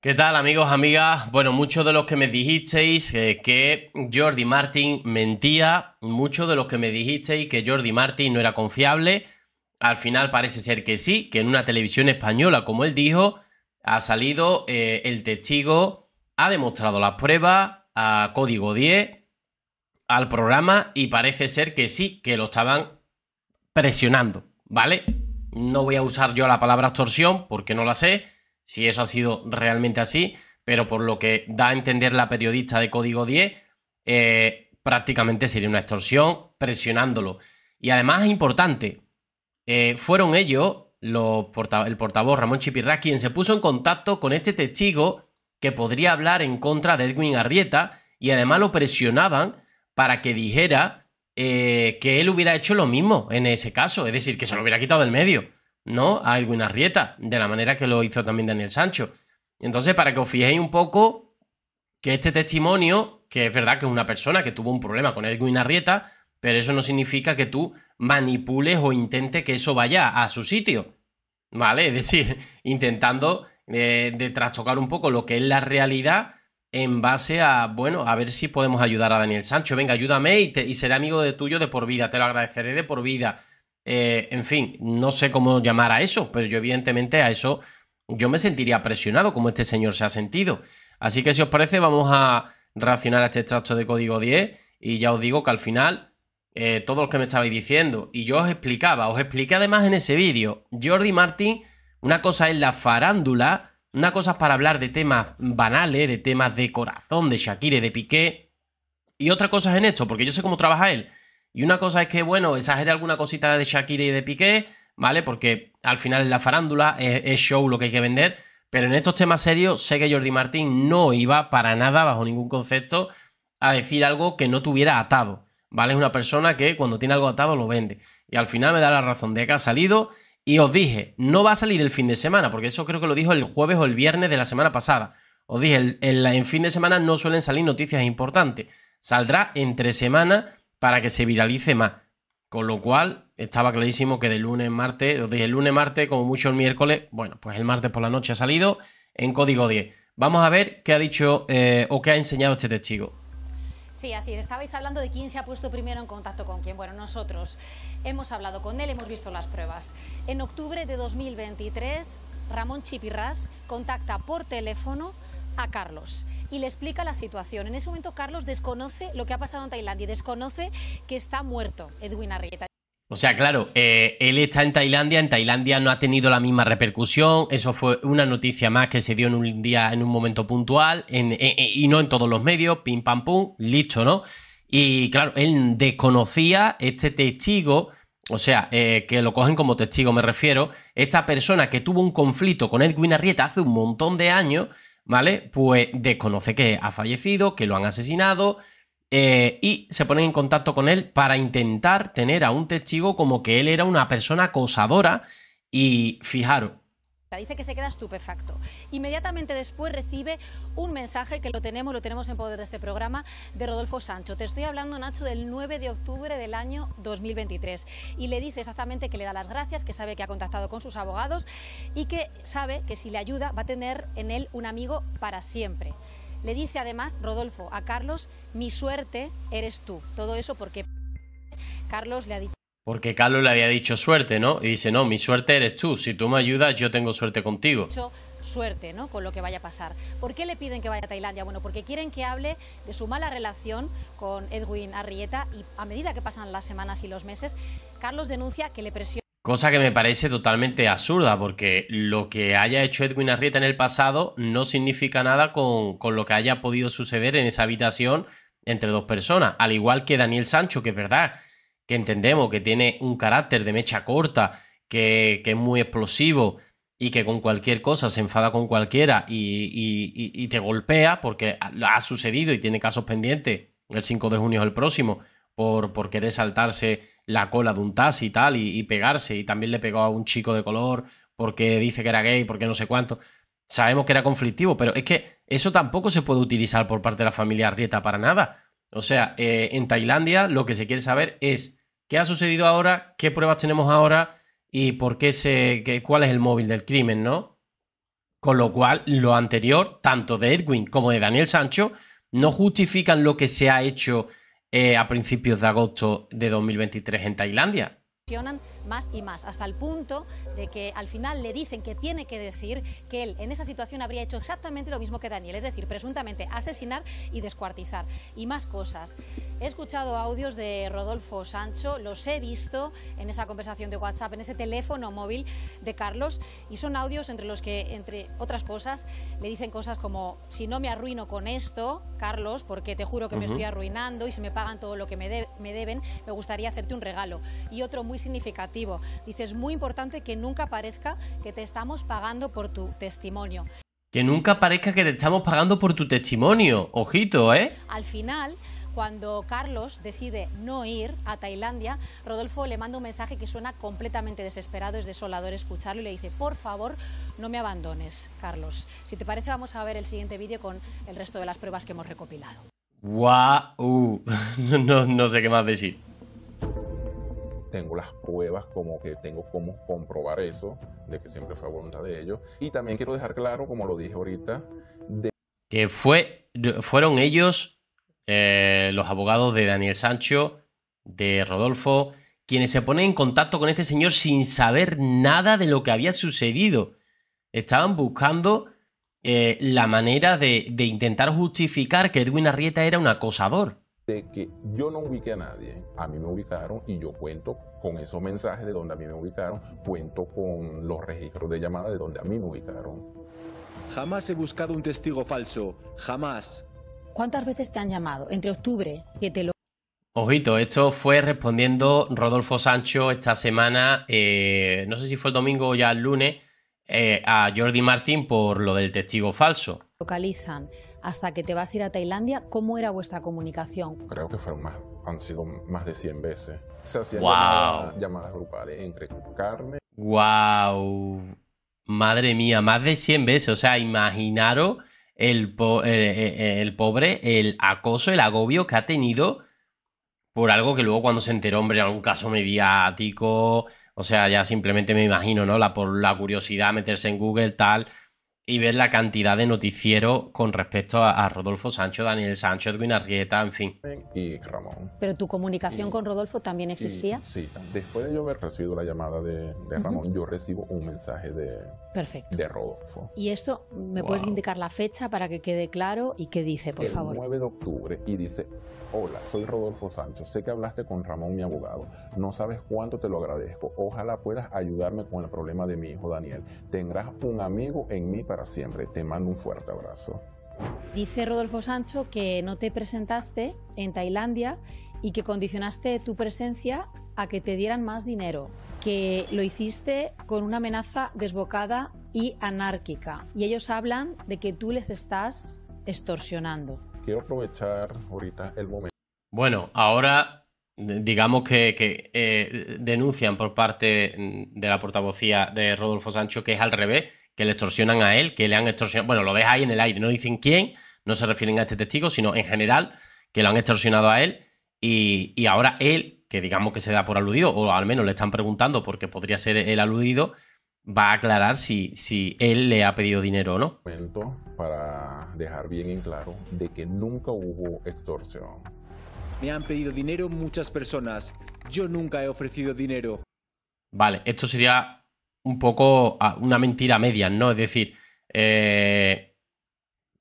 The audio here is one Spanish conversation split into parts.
¿Qué tal amigos, amigas? Bueno, muchos de los que me dijisteis eh, que Jordi Martin mentía, muchos de los que me dijisteis que Jordi Martin no era confiable, al final parece ser que sí, que en una televisión española, como él dijo, ha salido eh, el testigo, ha demostrado las pruebas a Código 10, al programa, y parece ser que sí, que lo estaban presionando, ¿vale? No voy a usar yo la palabra extorsión porque no la sé si eso ha sido realmente así, pero por lo que da a entender la periodista de Código 10, eh, prácticamente sería una extorsión presionándolo. Y además es importante, eh, fueron ellos, el portavoz Ramón Chipirra, quien se puso en contacto con este testigo que podría hablar en contra de Edwin Arrieta y además lo presionaban para que dijera eh, que él hubiera hecho lo mismo en ese caso, es decir, que se lo hubiera quitado del medio. ¿no? A Edwin Arrieta, de la manera que lo hizo también Daniel Sancho. Entonces, para que os fijéis un poco que este testimonio, que es verdad que es una persona que tuvo un problema con Edwin Arrieta, pero eso no significa que tú manipules o intentes que eso vaya a su sitio, ¿vale? Es decir, intentando eh, de trastocar un poco lo que es la realidad en base a, bueno, a ver si podemos ayudar a Daniel Sancho. Venga, ayúdame y, y seré amigo de tuyo de por vida, te lo agradeceré de por vida. Eh, en fin, no sé cómo llamar a eso, pero yo evidentemente a eso yo me sentiría presionado como este señor se ha sentido. Así que si os parece vamos a reaccionar a este extracto de código 10 y ya os digo que al final eh, todo lo que me estabais diciendo y yo os explicaba, os expliqué además en ese vídeo, Jordi Martín, una cosa es la farándula, una cosa es para hablar de temas banales, de temas de corazón, de Shakira, de Piqué, y otra cosa es en esto, porque yo sé cómo trabaja él. Y una cosa es que, bueno, exagere alguna cosita de Shakira y de Piqué, ¿vale? Porque al final es la farándula, es, show lo que hay que vender. Pero en estos temas serios, sé que Jordi Martín no iba para nada, bajo ningún concepto, a decir algo que no tuviera atado. ¿Vale? Es una persona que cuando tiene algo atado lo vende. Y al final me da la razón de que ha salido. Y os dije, no va a salir el fin de semana, porque eso creo que lo dijo el jueves o el viernes de la semana pasada. Os dije, en, en fin de semana no suelen salir noticias importantes. Saldrá entre semana para que se viralice más. Con lo cual, estaba clarísimo que de lunes, martes, o lunes, martes, como mucho el miércoles, bueno, pues el martes por la noche ha salido en código 10. Vamos a ver qué ha dicho eh, o qué ha enseñado este testigo. Sí, así Estabais hablando de quién se ha puesto primero en contacto con quién. Bueno, nosotros hemos hablado con él, hemos visto las pruebas. En octubre de 2023, Ramón Chipirras contacta por teléfono a Carlos y le explica la situación. En ese momento Carlos desconoce lo que ha pasado en Tailandia y desconoce que está muerto Edwin Arrieta. O sea, claro, eh, él está en Tailandia, en Tailandia no ha tenido la misma repercusión, eso fue una noticia más que se dio en un día, en un momento puntual, eh, eh, y no en todos los medios, pim pam pum, listo, ¿no? Y claro, él desconocía este testigo, o sea, eh, que lo cogen como testigo, me refiero, esta persona que tuvo un conflicto con Edwin Arrieta hace un montón de años ¿vale? Pues desconoce que ha fallecido, que lo han asesinado eh, y se ponen en contacto con él para intentar tener a un testigo como que él era una persona acosadora y fijaros, Dice que se queda estupefacto. Inmediatamente después recibe un mensaje que lo tenemos, lo tenemos en poder de este programa, de Rodolfo Sancho. Te estoy hablando, Nacho, del 9 de octubre del año 2023. Y le dice exactamente que le da las gracias, que sabe que ha contactado con sus abogados y que sabe que si le ayuda va a tener en él un amigo para siempre. Le dice además, Rodolfo, a Carlos, mi suerte eres tú. Todo eso porque Carlos le ha dicho... Porque Carlos le había dicho suerte, ¿no? Y dice, no, mi suerte eres tú. Si tú me ayudas, yo tengo suerte contigo suerte ¿no? con lo que vaya a pasar. ¿Por qué le piden que vaya a Tailandia? Bueno, porque quieren que hable de su mala relación con Edwin Arrieta y a medida que pasan las semanas y los meses, Carlos denuncia que le presiona. Cosa que me parece totalmente absurda, porque lo que haya hecho Edwin Arrieta en el pasado no significa nada con, con lo que haya podido suceder en esa habitación entre dos personas. Al igual que Daniel Sancho, que es verdad que entendemos que tiene un carácter de mecha corta, que, es muy explosivo y que con cualquier cosa se enfada con cualquiera y, te golpea, porque ha sucedido y tiene casos pendientes, el 5 de junio es el próximo, por, querer saltarse la cola de un taxi y tal, y, pegarse, y también le pegó a un chico de color porque dice que era gay, porque no sé cuánto. Sabemos que era conflictivo, pero es que eso tampoco se puede utilizar por parte de la familia Arrieta para nada. O sea, eh, en Tailandia lo que se quiere saber es ¿Qué ha sucedido ahora? ¿Qué pruebas tenemos ahora? ¿Y por qué se, cuál es el móvil del crimen, no? Con lo cual, lo anterior, tanto de Edwin como de Daniel Sancho, no justifican lo que se ha hecho eh, a principios de agosto de 2023 en Tailandia más y más, hasta el punto de que al final le dicen que tiene que decir que él en esa situación habría hecho exactamente lo mismo que Daniel, es decir, presuntamente asesinar y descuartizar. Y más cosas. He escuchado audios de Rodolfo Sancho, los he visto en esa conversación de WhatsApp, en ese teléfono móvil de Carlos, y son audios entre los que, entre otras cosas, le dicen cosas como, si no me arruino con esto, Carlos, porque te juro que me estoy arruinando y si me pagan todo lo que me, me deben, me gustaría hacerte un regalo. Y otro muy significativo Dice, es muy importante que nunca parezca que te estamos pagando por tu testimonio. Que nunca parezca que te estamos pagando por tu testimonio. Ojito, ¿eh? Al final cuando Carlos decide no ir a Tailandia, Rodolfo le manda un mensaje que suena completamente desesperado, es desolador escucharlo y le dice, por favor, no me abandones, Carlos. Si te parece, vamos a ver el siguiente vídeo con el resto de las pruebas que hemos recopilado. ¡Guau! Uh, no, no sé qué más decir tengo las pruebas como que tengo cómo comprobar eso, de que siempre fue voluntad de ellos. Y también quiero dejar claro, como lo dije ahorita, que fue, fueron ellos, eh, los abogados de Daniel Sancho, de Rodolfo, quienes se ponen en contacto con este señor sin saber nada de lo que había sucedido. Estaban buscando eh, la manera de intentar justificar que Edwin Arrieta era un acosador de que yo no ubique a nadie, a mí me ubicaron y yo cuento con esos mensajes de donde a mí me ubicaron, cuento con los registros de llamada de donde a mí me ubicaron. Jamás he buscado un testigo falso, jamás. ¿Cuántas veces te han llamado? Entre octubre, que te lo... Ojito, esto fue respondiendo Rodolfo Sancho esta semana, eh, no sé si fue el domingo o ya el lunes, eh, a Jordi Martín por lo del testigo falso. Localizan hasta que te vas a ir a Tailandia, ¿cómo era vuestra comunicación? Creo que fueron más, han sido más de 100 veces. Se wow. llamadas, grupales entre carne. ¡Wow! Madre mía, más de 100 veces. O sea, imaginaros eh, eh, el, pobre, el acoso, el agobio que ha tenido por algo que luego cuando se enteró, hombre, algún caso mediático, o sea, ya simplemente me imagino, ¿no? La, por la curiosidad, meterse en Google, tal y ver la cantidad de noticiero... con respecto a, Rodolfo Sancho, Daniel Sancho, Edwin Arrieta, en fin. Y Ramón. Pero tu comunicación con Rodolfo también existía. sí, después de yo haber recibido la llamada de, Ramón, yo recibo un mensaje de, Perfecto. de Rodolfo. Y esto, ¿me puedes indicar la fecha para que quede claro y qué dice, por favor? El 9 de octubre y dice, hola, soy Rodolfo Sancho, sé que hablaste con Ramón, mi abogado, no sabes cuánto te lo agradezco, ojalá puedas ayudarme con el problema de mi hijo Daniel, tendrás un amigo en mí para siempre. Te mando un fuerte abrazo. Dice Rodolfo Sancho que no te presentaste en Tailandia y que condicionaste tu presencia a que te dieran más dinero, que lo hiciste con una amenaza desbocada y anárquica. Y ellos hablan de que tú les estás extorsionando. Quiero aprovechar ahorita el momento. Bueno, ahora digamos que, eh, denuncian por parte de la portavocía de Rodolfo Sancho que es al revés, que le extorsionan a él, que le han extorsionado, bueno, lo deja ahí en el aire, no dicen quién, no se refieren a este testigo, sino en general que lo han extorsionado a él y, ahora él, que digamos que se da por aludido, o al menos le están preguntando porque podría ser el aludido, va a aclarar si, si él le ha pedido dinero o no. Para dejar bien en claro de que nunca hubo extorsión. Me han pedido dinero muchas personas. Yo nunca he ofrecido dinero. Vale, esto sería un poco una mentira media, ¿no? Es decir, eh,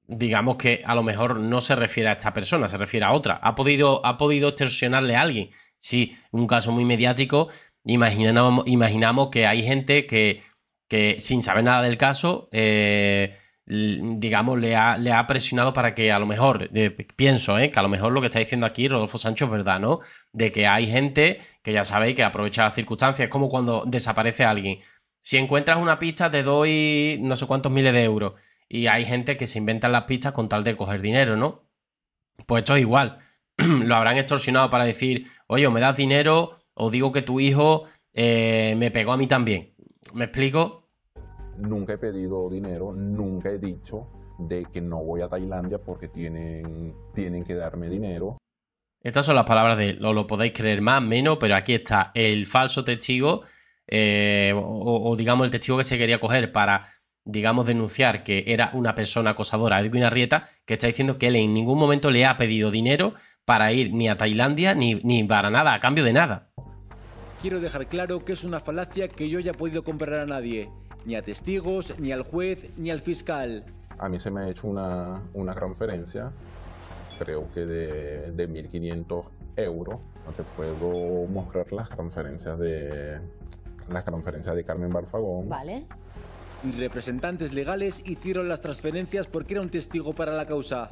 digamos que a lo mejor no se refiere a esta persona, se refiere a otra. Ha podido, ha podido extorsionarle a alguien. Sí, un caso muy mediático. Imaginamos, imaginamos que hay gente que, sin saber nada del caso, eh, digamos, le ha, le ha, presionado para que a lo mejor, pienso, eh, que a lo mejor lo que está diciendo aquí Rodolfo Sancho es verdad, ¿no? De que hay gente que ya sabéis que aprovecha las circunstancias, es como cuando desaparece alguien. Si encuentras una pista, te doy no sé cuántos miles de euros. Y hay gente que se inventan las pistas con tal de coger dinero, ¿no? Pues esto es igual. Lo habrán extorsionado para decir, oye, o me das dinero, o digo que tu hijo eh, me pegó a mí también. ¿Me explico? Nunca he pedido dinero, nunca he dicho de que no voy a Tailandia porque tienen, tienen que darme dinero. Estas son las palabras de lo, lo podéis creer más, menos, pero aquí está el falso testigo eh, o, digamos el testigo que se quería coger para, digamos, denunciar que era una persona acosadora, Edwin Arrieta, que está diciendo que él en ningún momento le ha pedido dinero para ir ni a Tailandia ni, ni para nada, a cambio de nada. Quiero dejar claro que es una falacia que yo haya podido comprar a nadie, ni a testigos, ni al juez, ni al fiscal. A mí se me ha hecho una, una transferencia, creo que de, de 1.500 euros. No te puedo mostrar las transferencias de, la conferencia de Carmen Barfagón. Vale. Representantes legales hicieron las transferencias porque era un testigo para la causa.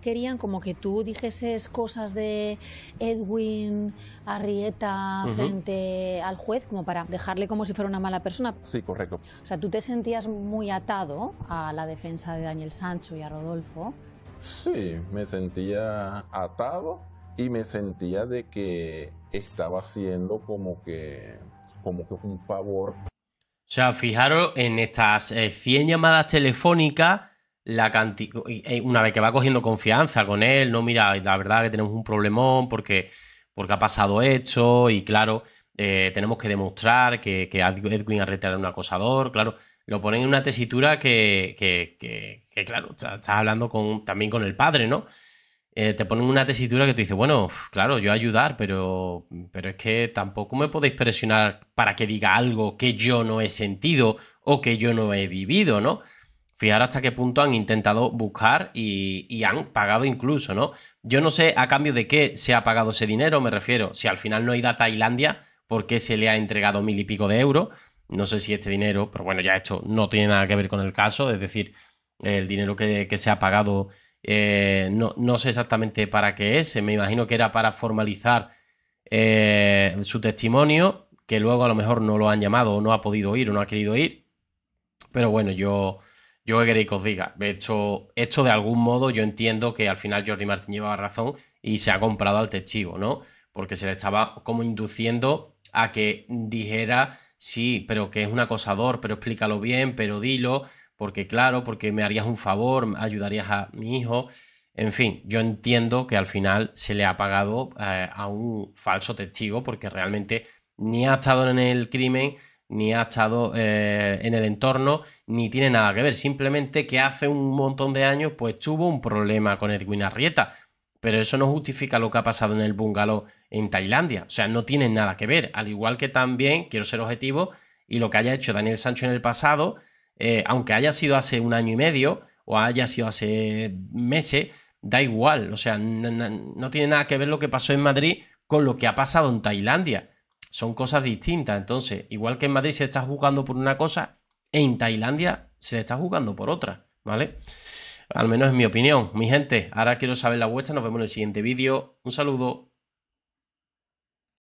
Querían como que tú dijeses cosas de Edwin Arrieta frente al juez, como para dejarle como si fuera una mala persona. Sí, correcto. O sea, tú te sentías muy atado a la defensa de Daniel Sancho y a Rodolfo. Sí, me sentía atado y me sentía de que estaba siendo como que como que es un favor. O sea, fijaros en estas 100 eh, llamadas telefónicas, la eh, una vez que va cogiendo confianza con él, no, mira, la verdad que tenemos un problemón porque, porque ha pasado esto y claro, eh, tenemos que demostrar que, Edwin Arreta era un acosador, claro, lo ponen en una tesitura que, claro, estás hablando con, también con el padre, ¿no? Eh, te ponen una tesitura que tú dices, bueno, claro, yo ayudar, pero, pero es que tampoco me podéis presionar para que diga algo que yo no he sentido o que yo no he vivido, ¿no? Fijar hasta qué punto han intentado buscar y, han pagado incluso, ¿no? Yo no sé a cambio de qué se ha pagado ese dinero, me refiero, si al final no ha ido a Tailandia, ¿por qué se le ha entregado mil y pico de euros? No sé si este dinero, pero bueno, ya esto no tiene nada que ver con el caso, es decir, el dinero que, que se ha pagado eh, no, no, sé exactamente para qué es, me imagino que era para formalizar eh, su testimonio, que luego a lo mejor no lo han llamado o no ha podido ir o no ha querido ir. Pero bueno, yo, yo queréis que os diga, esto, de algún modo yo entiendo que al final Jordi Martín llevaba razón y se ha comprado al testigo, ¿no? Porque se le estaba como induciendo a que dijera, sí, pero que es un acosador, pero explícalo bien, pero dilo, porque claro, porque me harías un favor, ayudarías a mi hijo. En fin, yo entiendo que al final se le ha pagado eh, a un falso testigo porque realmente ni ha estado en el crimen, ni ha estado eh, en el entorno, ni tiene nada que ver. Simplemente que hace un montón de años pues tuvo un problema con Edwin Arrieta. Pero eso no justifica lo que ha pasado en el bungalow en Tailandia. O sea, no tiene nada que ver. Al igual que también, quiero ser objetivo, y lo que haya hecho Daniel Sancho en el pasado, eh, aunque haya sido hace un año y medio o haya sido hace meses, da igual. O sea, no, tiene nada que ver lo que pasó en Madrid con lo que ha pasado en Tailandia. Son cosas distintas. Entonces, igual que en Madrid se está jugando por una cosa, en Tailandia se está jugando por otra, ¿vale? Al menos es mi opinión, mi gente. Ahora quiero saber la vuestra. Nos vemos en el siguiente vídeo. Un saludo.